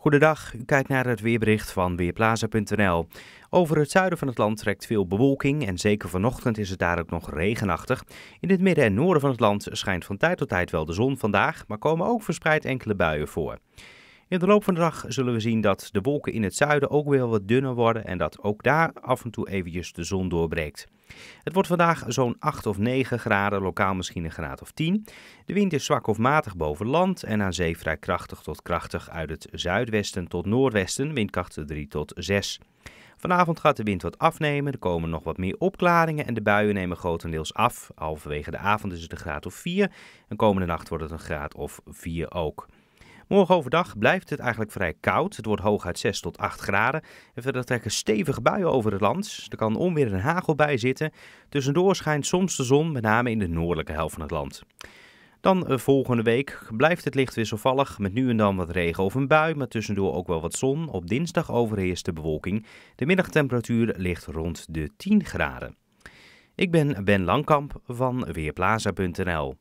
Goedendag, u kijkt naar het weerbericht van Weerplaza.nl. Over het zuiden van het land trekt veel bewolking en zeker vanochtend is het daar ook nog regenachtig. In het midden en noorden van het land schijnt van tijd tot tijd wel de zon vandaag, maar komen ook verspreid enkele buien voor. In de loop van de dag zullen we zien dat de wolken in het zuiden ook weer wat dunner worden en dat ook daar af en toe eventjes de zon doorbreekt. Het wordt vandaag zo'n 8 of 9 graden, lokaal misschien een graad of 10. De wind is zwak of matig boven land en aan zee vrij krachtig tot krachtig uit het zuidwesten tot noordwesten, windkrachten 3 tot 6. Vanavond gaat de wind wat afnemen, er komen nog wat meer opklaringen en de buien nemen grotendeels af. Halverwege de avond is het een graad of 4 en komende nacht wordt het een graad of 4 ook. Morgen overdag blijft het eigenlijk vrij koud. Het wordt hooguit 6 tot 8 graden. En verder trekken stevige buien over het land. Er kan onweer een hagel bij zitten. Tussendoor schijnt soms de zon, met name in de noordelijke helft van het land. Dan eh, volgende week blijft het licht wisselvallig met nu en dan wat regen of een bui, maar tussendoor ook wel wat zon. Op dinsdag overheerst de bewolking. De middagtemperatuur ligt rond de 10 graden. Ik ben Ben Langkamp van Weerplaza.nl.